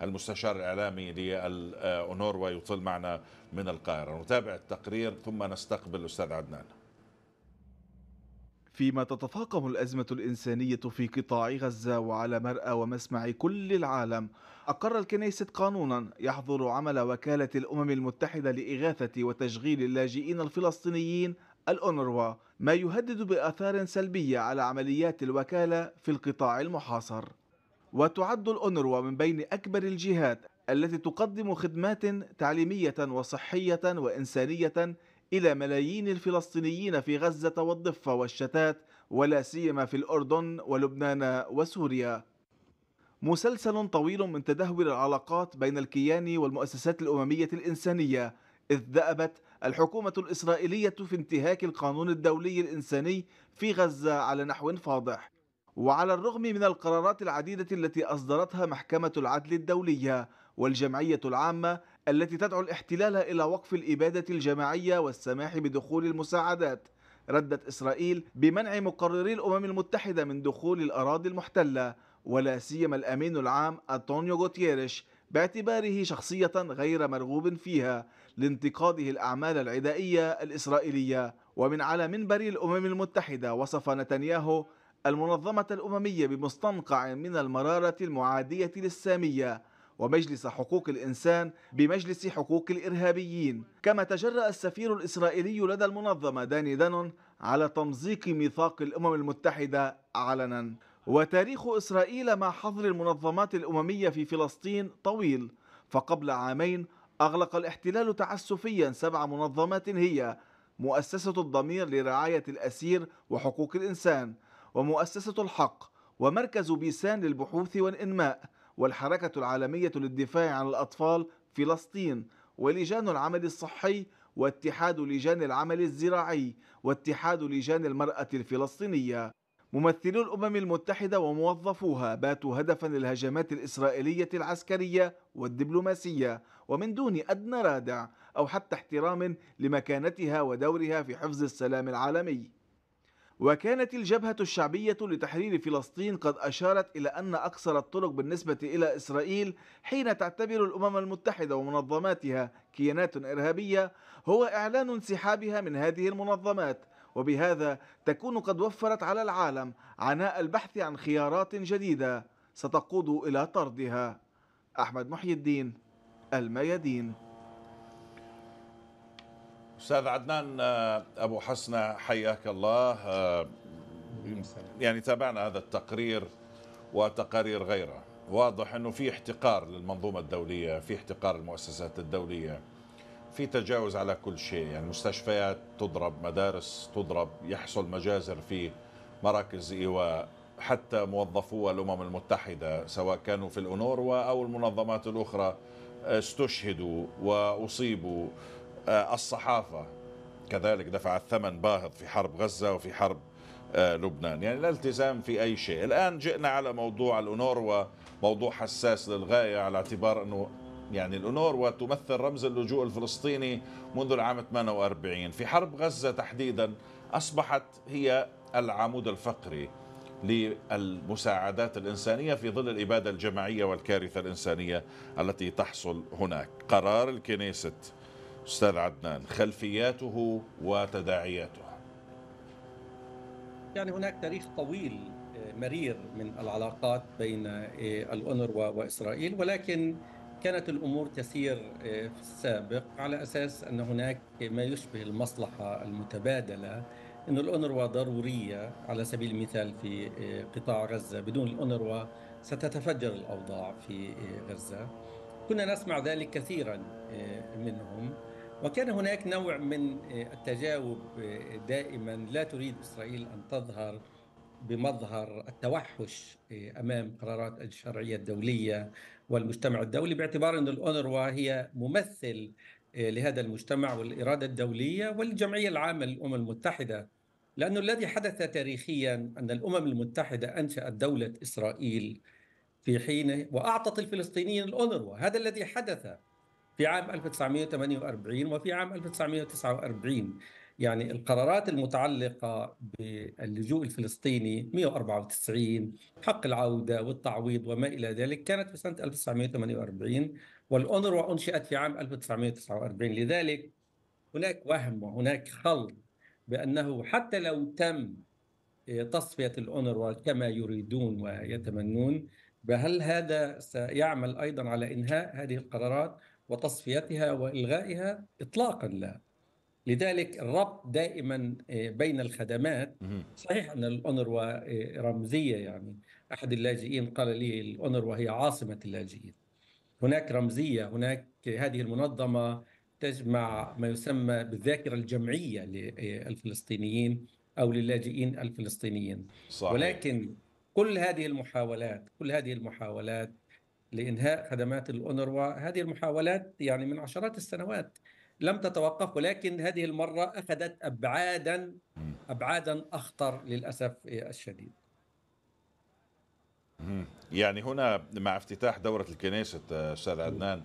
المستشار الإعلامي للأونروا يطل معنا من القاهرة نتابع التقرير ثم نستقبل أستاذ عدنان فيما تتفاقم الأزمة الإنسانية في قطاع غزة وعلى مرأى ومسمع كل العالم أقر الكنيسة قانونا يحظر عمل وكالة الأمم المتحدة لإغاثة وتشغيل اللاجئين الفلسطينيين الأونروا ما يهدد بآثار سلبية على عمليات الوكالة في القطاع المحاصر وتعد الأونروا من بين أكبر الجهات التي تقدم خدمات تعليمية وصحية وإنسانية إلى ملايين الفلسطينيين في غزة والضفة والشتات ولا سيما في الأردن ولبنان وسوريا مسلسل طويل من تدهور العلاقات بين الكيان والمؤسسات الأممية الإنسانية إذ دأبت الحكومة الإسرائيلية في انتهاك القانون الدولي الإنساني في غزة على نحو فاضح وعلى الرغم من القرارات العديدة التي أصدرتها محكمة العدل الدولية والجمعية العامة التي تدعو الاحتلال إلى وقف الإبادة الجماعية والسماح بدخول المساعدات ردت إسرائيل بمنع مقرري الأمم المتحدة من دخول الأراضي المحتلة ولا سيما الأمين العام أنطونيو غوتيريش باعتباره شخصية غير مرغوب فيها لانتقاده الأعمال العدائية الإسرائيلية ومن على منبر الأمم المتحدة وصف نتنياهو المنظمة الأممية بمستنقع من المرارة المعادية للسامية ومجلس حقوق الإنسان بمجلس حقوق الإرهابيين كما تجرأ السفير الإسرائيلي لدى المنظمة داني دانون على تمزيق ميثاق الأمم المتحدة علنا وتاريخ إسرائيل مع حظر المنظمات الأممية في فلسطين طويل فقبل عامين أغلق الاحتلال تعسفيا سبع منظمات هي مؤسسة الضمير لرعاية الأسير وحقوق الإنسان ومؤسسة الحق ومركز بيسان للبحوث والإنماء والحركة العالمية للدفاع عن الأطفال فلسطين ولجان العمل الصحي واتحاد لجان العمل الزراعي واتحاد لجان المرأة الفلسطينية ممثلو الأمم المتحدة وموظفوها باتوا هدفا للهجمات الإسرائيلية العسكرية والدبلوماسية ومن دون أدنى رادع أو حتى احترام لمكانتها ودورها في حفظ السلام العالمي وكانت الجبهة الشعبية لتحرير فلسطين قد أشارت إلى أن أقصر الطرق بالنسبة إلى إسرائيل حين تعتبر الأمم المتحدة ومنظماتها كيانات إرهابية هو إعلان انسحابها من هذه المنظمات وبهذا تكون قد وفرت على العالم عناء البحث عن خيارات جديدة ستقود إلى طردها أحمد محي الدين الميادين استاذ عدنان آه، ابو حسنه حياك الله آه، يعني تابعنا هذا التقرير وتقارير غيره واضح انه في احتقار للمنظومه الدوليه في احتقار المؤسسات الدوليه في تجاوز على كل شيء يعني مستشفيات تضرب مدارس تضرب يحصل مجازر في مراكز ايواء حتى موظفو الامم المتحده سواء كانوا في الانوروا او المنظمات الاخرى استشهدوا واصيبوا آه، الصحافة كذلك دفعت ثمن باهظ في حرب غزة وفي حرب آه، لبنان يعني لا التزام في أي شيء الآن جئنا على موضوع الأنوروا موضوع حساس للغاية على اعتبار أنه يعني الأنوروا تمثل رمز اللجوء الفلسطيني منذ العام 48 في حرب غزة تحديدا أصبحت هي العمود الفقري للمساعدات الإنسانية في ظل الإبادة الجماعية والكارثة الإنسانية التي تحصل هناك قرار الكنيست أستاذ عدنان خلفياته وتداعياته يعني هناك تاريخ طويل آه، مرير من العلاقات بين آه، الأونروا وإسرائيل ولكن كانت الأمور تسير آه، في السابق على أساس أن هناك ما يشبه المصلحة المتبادلة أن الأونروا ضرورية على سبيل المثال في قطاع غزة بدون الأونروا ستتفجر الأوضاع في غزة كنا نسمع ذلك كثيرا منهم وكان هناك نوع من آه، التجاوب آه، دائما لا تريد اسرائيل ان تظهر بمظهر التوحش آه، امام قرارات الشرعيه الدوليه والمجتمع الدولي باعتبار ان الاونروا هي ممثل لهذا المجتمع والاراده الدوليه والجمعيه العامه للامم المتحده لأن الذي حدث تاريخيا أن الأمم المتحدة أنشأت دولة إسرائيل في حين وأعطت الفلسطينيين الأونروا هذا الذي حدث في عام 1948 وفي عام 1949 يعني القرارات المتعلقة باللجوء الفلسطيني 194 حق العودة والتعويض وما إلى ذلك كانت في سنة 1948 والأونروا أنشئت في عام 1949 لذلك هناك وهم وهناك خلط بأنه حتى لو تم آه، تصفية الأونروا كما يريدون ويتمنون فهل هذا سيعمل أيضا على إنهاء هذه القرارات وتصفيتها والغائها اطلاقا لا لذلك الربط دائما آه، بين الخدمات صحيح ان الاونروا آه، رمزيه يعني احد اللاجئين قال لي الاونروا هي عاصمه اللاجئين هناك رمزيه هناك هذه المنظمه تجمع ما يسمى بالذاكره الجمعيه للفلسطينيين او للاجئين الفلسطينيين صحيح. ولكن كل هذه المحاولات كل هذه المحاولات لإنهاء خدمات الأونروا هذه المحاولات يعني من عشرات السنوات لم تتوقف ولكن هذه المرة أخذت أبعادا أبعادا أخطر للأسف الشديد يعني هنا مع افتتاح دورة الكنيسة أستاذ عدنان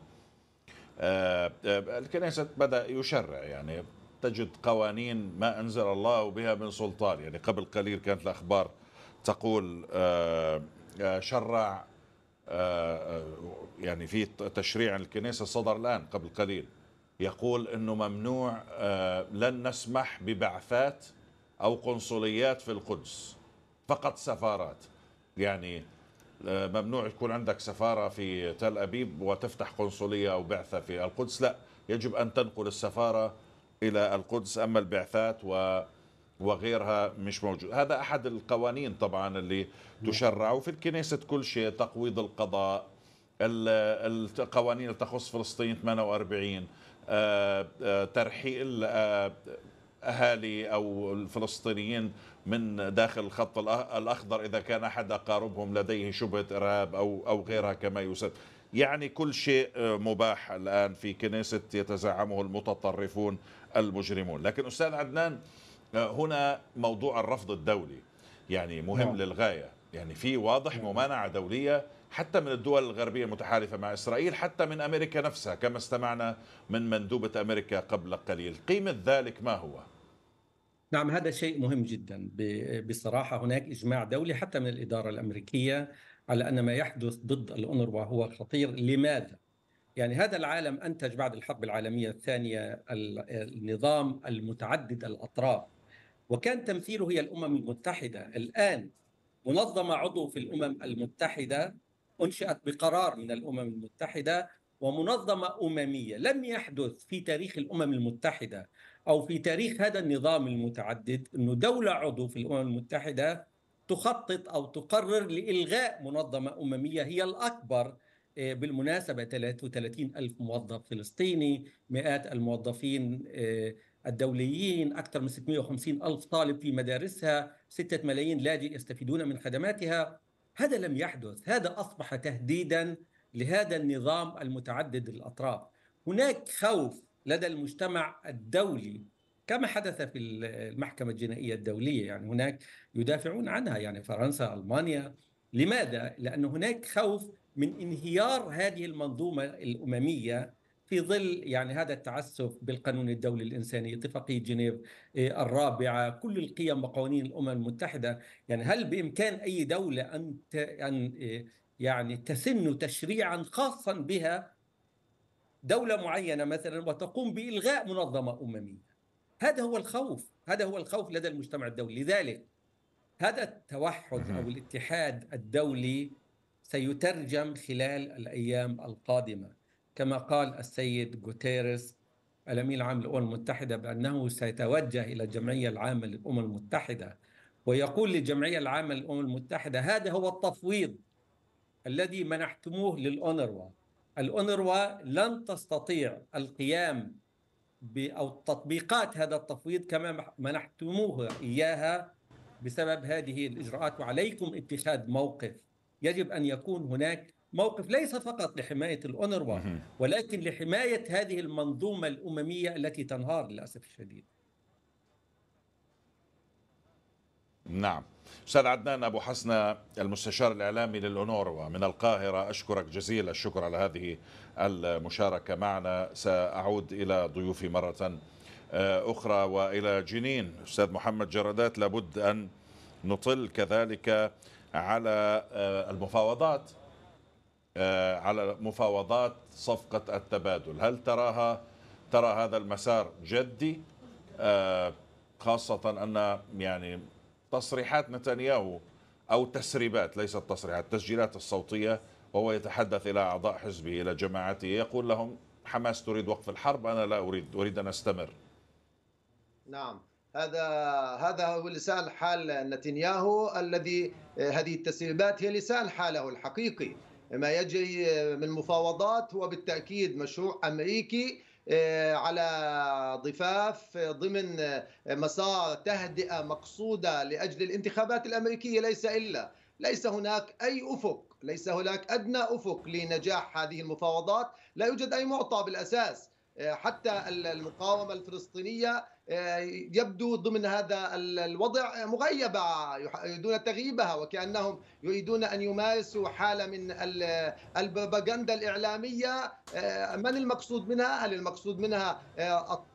آه، آه، الكنيسة بدأ يشرع يعني تجد قوانين ما أنزل الله بها من سلطان يعني قبل قليل كانت الأخبار تقول آه، شرع آه، آه، يعني في تشريع الكنيسة صدر الآن قبل قليل يقول أنه ممنوع آه، لن نسمح ببعثات أو قنصليات في القدس فقط سفارات يعني ممنوع يكون عندك سفارة في تل أبيب وتفتح قنصلية أو بعثة في القدس لا يجب أن تنقل السفارة إلى القدس أما البعثات و وغيرها مش موجود هذا أحد القوانين طبعا اللي تشرع وفي الكنيسة كل شيء تقويض القضاء القوانين اللي تخص فلسطين 48 آه، آه، ترحيل آه، اهالي او الفلسطينيين من داخل الخط الاخضر اذا كان احد اقاربهم لديه شبهه ارهاب او او غيرها كما يسمى يعني كل شيء مباح الان في كنيسه يتزعمه المتطرفون المجرمون لكن استاذ عدنان هنا موضوع الرفض الدولي يعني مهم نعم. للغايه يعني في واضح نعم. ممانعه دوليه حتى من الدول الغربيه المتحالفه مع اسرائيل حتى من امريكا نفسها كما استمعنا من مندوبه امريكا قبل قليل قيمه ذلك ما هو نعم هذا شيء مهم جدا بصراحه هناك اجماع دولي حتى من الاداره الامريكيه على ان ما يحدث ضد الانروا هو خطير لماذا يعني هذا العالم انتج بعد الحرب العالميه الثانيه النظام المتعدد الاطراف وكان تمثيله هي الامم المتحده الان منظمه عضو في الامم المتحده انشئت بقرار من الامم المتحده ومنظمه امميه لم يحدث في تاريخ الامم المتحده او في تاريخ هذا النظام المتعدد انه دوله عضو في الامم المتحده تخطط او تقرر لالغاء منظمه امميه هي الاكبر آه، بالمناسبة 33 ألف موظف فلسطيني مئات الموظفين آه، الدوليين أكثر من 650 ألف طالب في مدارسها 6 ملايين لاجئ يستفيدون من خدماتها هذا لم يحدث هذا أصبح تهديدا لهذا النظام المتعدد الأطراف هناك خوف لدى المجتمع الدولي كما حدث في المحكمة الجنائية الدولية يعني هناك يدافعون عنها يعني فرنسا ألمانيا لماذا؟ لأن هناك خوف من انهيار هذه المنظومة الأممية في ظل يعني هذا التعسف بالقانون الدولي الانساني اتفاقيه جنيف إيه، الرابعه كل القيم وقوانين الامم المتحده يعني هل بامكان اي دوله ان ان إيه، يعني تسن تشريعا خاصا بها دوله معينه مثلا وتقوم بالغاء منظمه امميه هذا هو الخوف هذا هو الخوف لدى المجتمع الدولي لذلك هذا التوحد او الاتحاد الدولي سيترجم خلال الايام القادمه كما قال السيد غوتيريس الامين العام للامم المتحده بانه سيتوجه الى الجمعيه العامه للامم المتحده ويقول للجمعيه العامه للامم المتحده هذا هو التفويض الذي منحتموه للأونروا الأونروا لن تستطيع القيام أو تطبيقات هذا التفويض كما منحتموه إياها بسبب هذه الإجراءات وعليكم اتخاذ موقف يجب أن يكون هناك موقف ليس فقط لحماية الأونروا ولكن لحماية هذه المنظومة الأممية التي تنهار للأسف الشديد نعم استاذ عدنان ابو حسنه المستشار الاعلامي للأونروا من القاهره اشكرك جزيل الشكر على هذه المشاركه معنا ساعود الى ضيوفي مره آه، اخرى والى جنين استاذ محمد جرادات لابد ان نطل كذلك على آه، المفاوضات آه، على مفاوضات صفقة التبادل هل تراها ترى هذا المسار جدي آه، خاصة أن يعني تصريحات نتنياهو أو تسريبات ليست تصريحات تسجيلات الصوتية وهو يتحدث إلى أعضاء حزبه إلى جماعته يقول لهم حماس تريد وقف الحرب أنا لا أريد أريد أن أستمر نعم هذا هذا هو لسان حال نتنياهو الذي هذه التسريبات هي لسان حاله الحقيقي ما يجري من مفاوضات هو بالتاكيد مشروع امريكي آه، على ضفاف ضمن مسار تهدئه مقصوده لاجل الانتخابات الامريكيه ليس الا ليس هناك اي افق ليس هناك ادنى افق لنجاح هذه المفاوضات لا يوجد اي معطى بالاساس آه، حتى المقاومة الفلسطينية آه، يبدو ضمن هذا الوضع مغيبة يريدون تغييبها وكأنهم يريدون أن يمارسوا حالة من البروباغندا الإعلامية آه، من المقصود منها؟ هل المقصود منها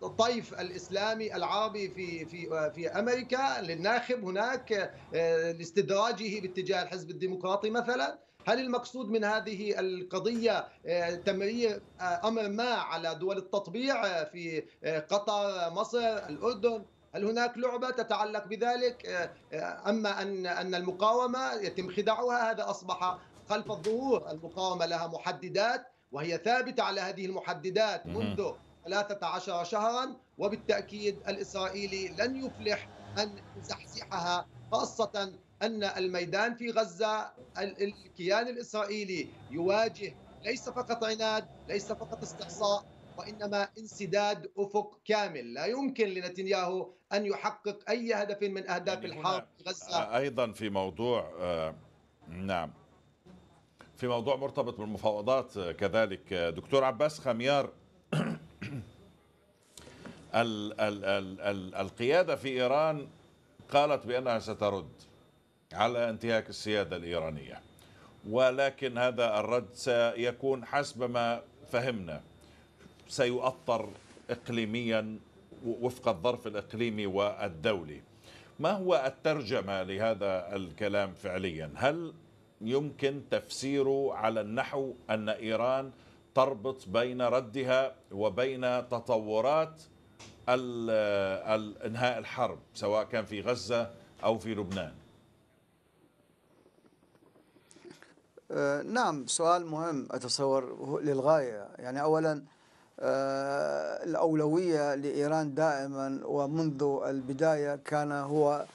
الطيف الإسلامي العربي في في في أمريكا للناخب هناك لاستدراجه باتجاه الحزب الديمقراطي مثلا؟ هل المقصود من هذه القضية آه، تمرير آه، أمر ما على دول التطبيع آه، في قطر مصر الأردن هل هناك لعبة تتعلق بذلك أما أن أن المقاومة يتم خداعها هذا أصبح خلف الظهور المقاومة لها محددات وهي ثابتة على هذه المحددات منذ 13 شهرا وبالتأكيد الإسرائيلي لن يفلح أن يزحزحها خاصة ان الميدان في غزه الكيان الاسرائيلي يواجه ليس فقط عناد، ليس فقط استقصاء، وانما انسداد افق كامل، لا يمكن لنتنياهو ان يحقق اي هدف من اهداف يعني الحرب في غزه آه، ايضا في موضوع آه، نعم في موضوع مرتبط بالمفاوضات آه، كذلك دكتور عباس خميار ال ال ال القياده في ايران قالت بانها سترد على انتهاك السيادة الإيرانية ولكن هذا الرد سيكون حسب ما فهمنا سيؤطر إقليميا وفق الظرف الإقليمي والدولي ما هو الترجمة لهذا الكلام فعليا هل يمكن تفسيره على النحو أن إيران تربط بين ردها وبين تطورات انهاء الحرب سواء كان في غزة أو في لبنان آه، نعم سؤال مهم أتصور للغاية يعني أولا آه، الأولوية لإيران دائما ومنذ البداية كان هو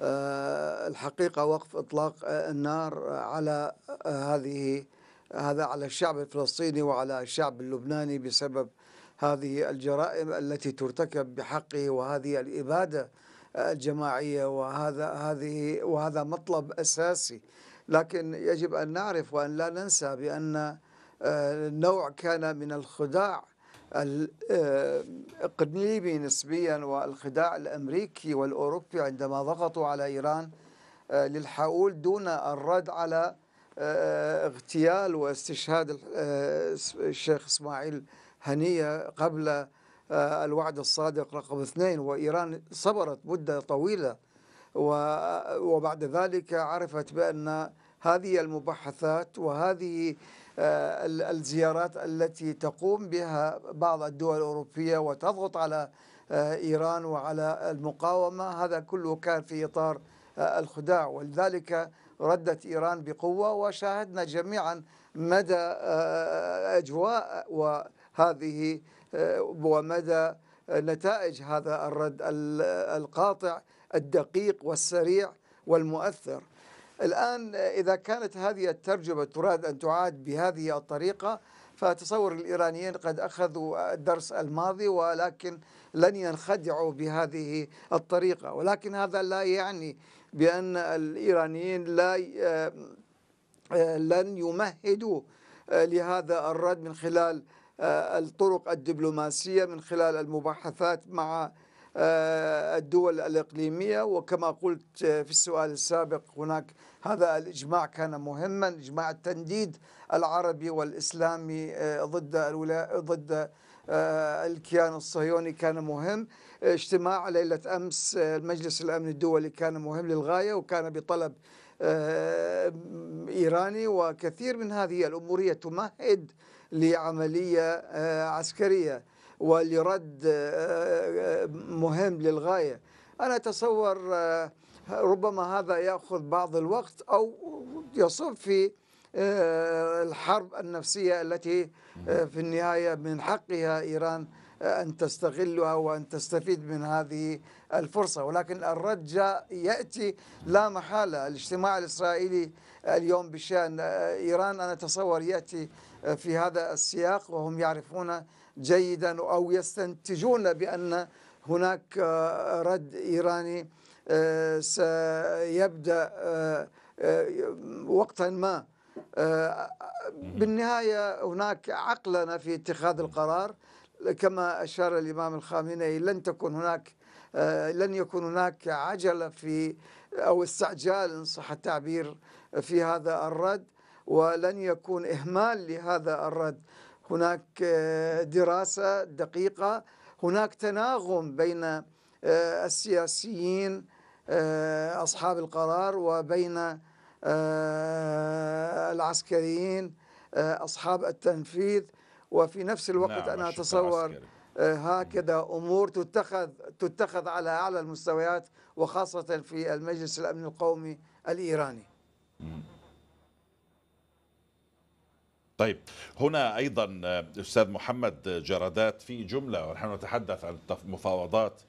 آه، الحقيقة وقف إطلاق النار على هذه هذا على الشعب الفلسطيني وعلى الشعب اللبناني بسبب هذه الجرائم التي ترتكب بحقه وهذه الإبادة الجماعية وهذا هذه وهذا مطلب أساسي لكن يجب أن نعرف وأن لا ننسى بأن النوع آه، كان من الخداع الإقليمي آه، نسبيا والخداع الأمريكي والأوروبي عندما ضغطوا على إيران آه، للحاول دون الرد على اغتيال واستشهاد الشيخ إسماعيل هنية قبل الوعد الصادق رقم اثنين وإيران صبرت مدة طويلة وبعد ذلك عرفت بأن هذه المباحثات وهذه آه، الزيارات التي تقوم بها بعض الدول الأوروبية وتضغط على آه، إيران وعلى المقاومة هذا كله كان في إطار آه، الخداع ولذلك ردت إيران بقوة وشاهدنا جميعا مدى أجواء وهذه ومدى نتائج هذا الرد القاطع الدقيق والسريع والمؤثر الآن إذا كانت هذه الترجمة تراد أن تعاد بهذه الطريقة فتصور الإيرانيين قد أخذوا الدرس الماضي ولكن لن ينخدعوا بهذه الطريقة ولكن هذا لا يعني بأن الإيرانيين لا لن يمهدوا لهذا الرد من خلال الطرق الدبلوماسية من خلال المباحثات مع آه، الدول الإقليمية وكما قلت آه، في السؤال السابق هناك هذا الإجماع كان مهما إجماع التنديد العربي والإسلامي آه، ضد ضد الكيان الصهيوني كان مهم اجتماع ليلة أمس المجلس الأمن الدولي كان مهم للغاية وكان بطلب إيراني وكثير من هذه الأمور تمهد لعملية عسكرية ولرد آه، آه، مهم للغاية أنا أتصور آه، ربما هذا يأخذ بعض الوقت أو يصب في الحرب النفسية التي في النهاية من حقها إيران أن تستغلها وأن تستفيد من هذه الفرصة ولكن الرد جاء يأتي لا محالة الاجتماع الإسرائيلي اليوم بشأن إيران أنا أتصور يأتي في هذا السياق وهم يعرفون جيدا أو يستنتجون بأن هناك آه، رد إيراني آه، سيبدأ آه، وقتا ما بالنهاية هناك عقلنا في اتخاذ القرار كما أشار الإمام الخامنئي لن تكون هناك لن يكون هناك عجلة في أو استعجال إن صح التعبير في هذا الرد ولن يكون إهمال لهذا الرد هناك آه، دراسة دقيقة هناك تناغم بين آه، السياسيين آه، أصحاب القرار وبين العسكريين أصحاب التنفيذ وفي نفس الوقت نعم أنا أتصور هكذا امور تتخذ تتخذ على اعلى المستويات وخاصه في المجلس الامن القومي الايراني. طيب هنا ايضا آه، استاذ محمد جرادات في جمله ونحن نتحدث عن المفاوضات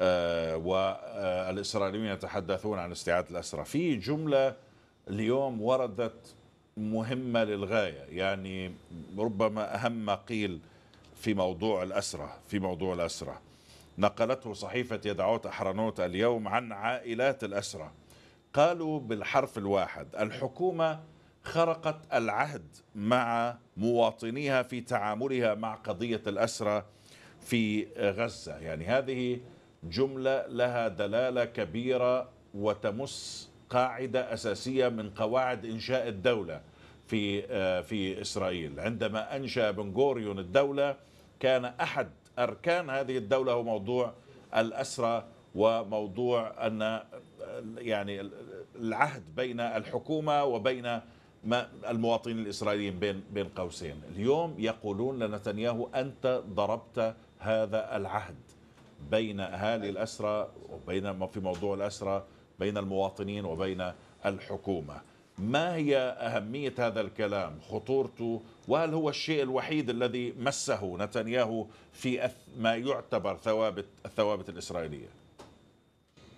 آه، والاسرائيليون يتحدثون عن استعاده الاسرى في جمله اليوم وردت مهمه للغايه يعني ربما اهم ما قيل في موضوع الاسرى في موضوع الاسرى نقلته صحيفه يدعوت احرنوت اليوم عن عائلات الاسرى قالوا بالحرف الواحد الحكومه خرقت العهد مع مواطنيها في تعاملها مع قضية الأسرة في غزة يعني هذه جملة لها دلالة كبيرة وتمس قاعدة أساسية من قواعد إنشاء الدولة في آه، في إسرائيل عندما أنشأ بن غوريون الدولة كان أحد أركان هذه الدولة هو موضوع الأسرة وموضوع أن آه، يعني العهد بين الحكومة وبين ما المواطنين الإسرائيليين بين بين قوسين اليوم يقولون لنتنياهو أنت ضربت هذا العهد بين أهالي الاسرى وبين في موضوع الاسرى بين المواطنين وبين الحكومة ما هي أهمية هذا الكلام خطورته وهل هو الشيء الوحيد الذي مسه نتنياهو في ما يعتبر ثوابت الثوابت الإسرائيلية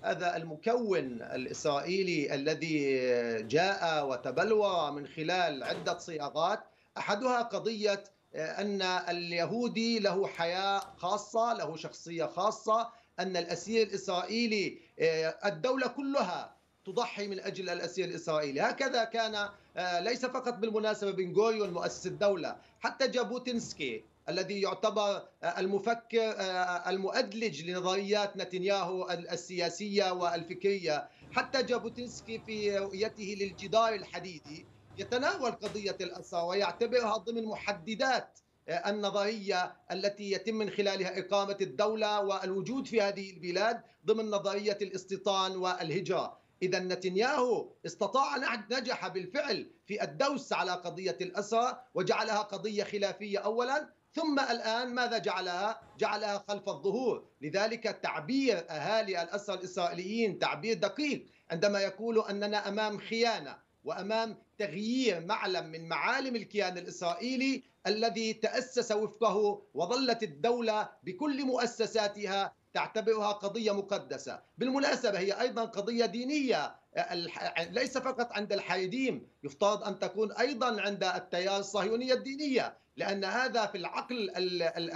هذا المكون الإسرائيلي الذي جاء وتبلور من خلال عدة صياغات أحدها قضية آه، أن اليهودي له حياة خاصة له شخصية خاصة أن الأسير الإسرائيلي آه، الدولة كلها تضحي من اجل الاسير الاسرائيلي، هكذا كان آه، ليس فقط بالمناسبه بن غوريون مؤسس الدوله، حتى جابوتينسكي الذي يعتبر آه، المفكر آه، آه، المؤدلج لنظريات نتنياهو السياسية والفكرية حتى جابوتينسكي في رؤيته للجدار الحديدي يتناول قضية الأسرى ويعتبرها ضمن محددات النظرية التي يتم من خلالها إقامة الدولة والوجود في هذه البلاد ضمن نظرية الاستيطان والهجرة إذا نتنياهو استطاع نجح بالفعل في الدوس على قضية الأسرى وجعلها قضية خلافية أولا ثم الآن ماذا جعلها؟ جعلها خلف الظهور لذلك تعبير أهالي الأسرى الإسرائيليين تعبير دقيق عندما يقولوا أننا أمام خيانة وأمام تغيير معلم من معالم الكيان الإسرائيلي الذي تأسس وفقه وظلت الدولة بكل مؤسساتها تعتبرها قضية مقدسة بالمناسبة هي أيضا قضية دينية آه، ليس فقط عند الحيديم يفترض أن تكون أيضا عند التيار الصهيونية الدينية لأن هذا في العقل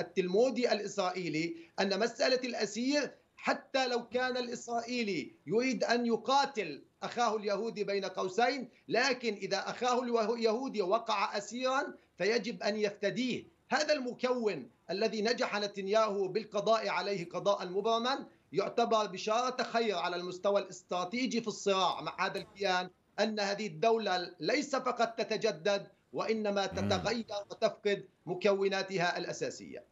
التلمودي الإسرائيلي أن مسألة الأسير حتى لو كان الإسرائيلي يريد أن يقاتل أخاه اليهودي بين قوسين لكن إذا أخاه اليهودي وقع أسيرا فيجب أن يفتديه هذا المكون الذي نجح نتنياهو بالقضاء عليه قضاء مبرما يعتبر بشارة خير على المستوى الاستراتيجي في الصراع مع هذا الكيان أن هذه الدولة ليس فقط تتجدد وإنما تتغير وتفقد مكوناتها الأساسية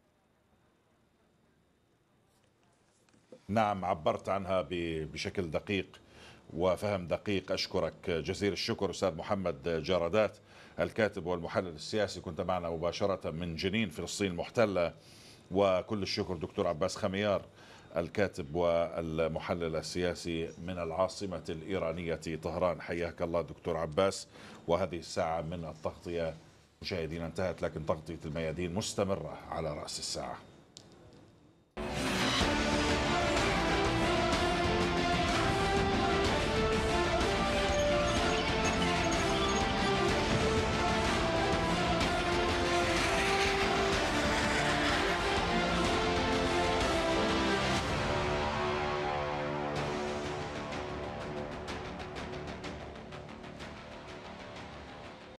نعم عبرت عنها بشكل دقيق وفهم دقيق أشكرك جزيل الشكر أستاذ محمد جرادات الكاتب والمحلل السياسي كنت معنا مباشرة من جنين فلسطين المحتلة وكل الشكر دكتور عباس خميار الكاتب والمحلل السياسي من العاصمة الإيرانية طهران حياك الله دكتور عباس وهذه الساعة من التغطية مشاهدينا انتهت لكن تغطية الميادين مستمرة على رأس الساعة